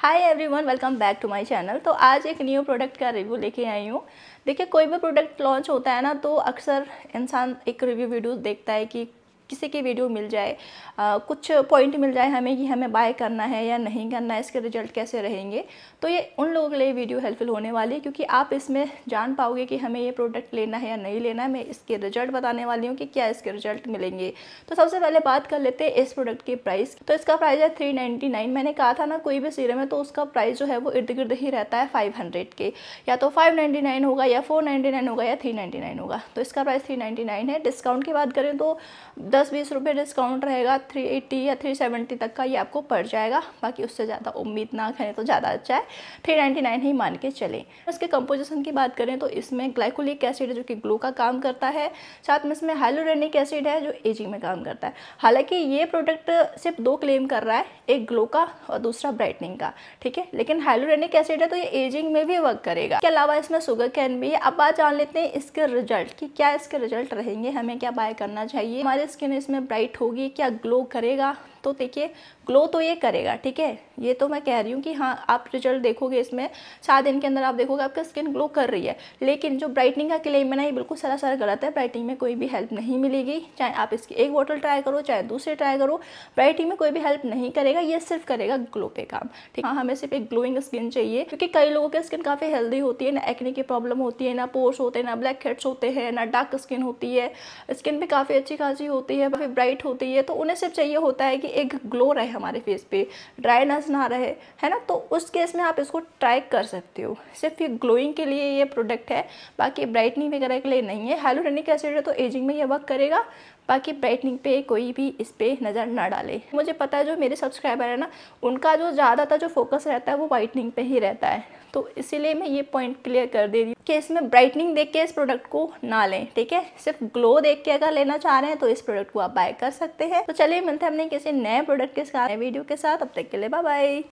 hi everyone welcome back to my channel तो आज एक न्यू प्रोडक्ट का रिव्यू लेके आई हूँ देखिए कोई भी प्रोडक्ट लॉन्च होता है ना तो अक्सर इंसान एक रिव्यू वीडियो देखता है कि किसी की वीडियो मिल जाए आ, कुछ पॉइंट मिल जाए हमें कि हमें बाय करना है या नहीं करना है इसके रिजल्ट कैसे रहेंगे तो ये उन लोगों के लिए वीडियो हेल्पफुल होने वाली है क्योंकि आप इसमें जान पाओगे कि हमें ये प्रोडक्ट लेना है या नहीं लेना है मैं इसके रिजल्ट बताने वाली हूँ कि क्या इसके रिजल्ट मिलेंगे तो सबसे पहले बात कर लेते हैं इस प्रोडक्ट की प्राइस तो इसका प्राइस है थ्री मैंने कहा था ना कोई भी सीरम है तो उसका प्राइस जो है वो इर्द गिर्द ही रहता है फाइव के या तो फाइव होगा या फोर होगा या थ्री होगा तो इसका प्राइस थ्री है डिस्काउंट की बात करें तो दस बीस रुपये डिस्काउंट रहेगा थ्री एट्टी या थ्री सेवेंटी तक का ये आपको पड़ जाएगा बाकी उससे ज़्यादा उम्मीद ना करें तो ज़्यादा अच्छा है थ्री नाइन्टी नाइन ही मान के चलें इसके कंपोजिशन की बात करें तो इसमें ग्लाइकोलिक एसिड है जो कि ग्लू का काम करता है साथ में इसमें हाइलोरेनिक एसिड है जो एजिंग में काम करता है हालांकि ये प्रोडक्ट सिर्फ दो क्लेम कर रहा है एक ग्लो का और दूसरा ब्राइटनिंग का ठीक है लेकिन हाइलोरेनिक एसिड है तो ये एजिंग में भी वर्क करेगा इसके अलावा इसमें सुगर कैन भी है अब बात जान लेते हैं इसके रिजल्ट कि क्या इसके रिजल्ट रहेंगे हमें क्या बाय करना चाहिए हमारे स्किन इसमें ब्राइट होगी क्या ग्लो करेगा तो देखिए ग्लो तो ये करेगा ठीक है ये तो मैं कह रही हूँ कि हाँ आप रिजल्ट देखोगे इसमें चार दिन के अंदर आप देखोगे आपका स्किन ग्लो कर रही है लेकिन जो ब्राइटनिंग का क्लेम है ना ये बिल्कुल सारा सारा गलत है ब्राइटनिंग में कोई भी हेल्प नहीं मिलेगी चाहे आप इसकी एक बॉटल ट्राई करो चाहे दूसरे ट्राई करो ब्राइटनिंग में कोई भी हेल्प नहीं करेगा ये सिर्फ करेगा ग्लो पे काम ठीक हाँ हमें सिर्फ एक ग्लोइंग स्किन चाहिए क्योंकि कई लोगों की स्किन काफ़ी हेल्दी होती है ना एक्ने की प्रॉब्लम होती है ना पोर्स होते हैं ना ब्लैक हेड्स होते हैं ना डार्क स्किन होती है स्किन भी काफ़ी अच्छी खासी होती है काफ़ी ब्राइट होती है तो उन्हें सिर्फ चाहिए होता है कि कि एक ग्लो रहे हमारे फेस पे ड्राइनेस ना रहे है ना तो उस केस में आप इसको ट्राई कर सकते हो सिर्फ ये ग्लोइंग के लिए ये प्रोडक्ट है बाकी ब्राइटनिंग वगैरह के लिए नहीं है हेलोरेनिक एसिड है तो एजिंग में ये वर्क करेगा बाकी ब्राइटनिंग पे कोई भी इस पर नज़र ना डाले मुझे पता है जो मेरे सब्सक्राइबर है ना उनका जो ज़्यादातर जो फोकस रहता है वो वाइटनिंग पे ही रहता है तो इसीलिए मैं ये पॉइंट क्लियर कर दे रही हूँ कि इसमें ब्राइटनिंग देख के इस प्रोडक्ट को ना लें ठीक है सिर्फ ग्लो देख के अगर लेना चाह रहे हैं तो इस प्रोडक्ट को आप बाय कर सकते हैं तो चलिए मिलते हैं हमने किसी नए प्रोडक्ट के साथ वीडियो के साथ अब तक के लिए बाय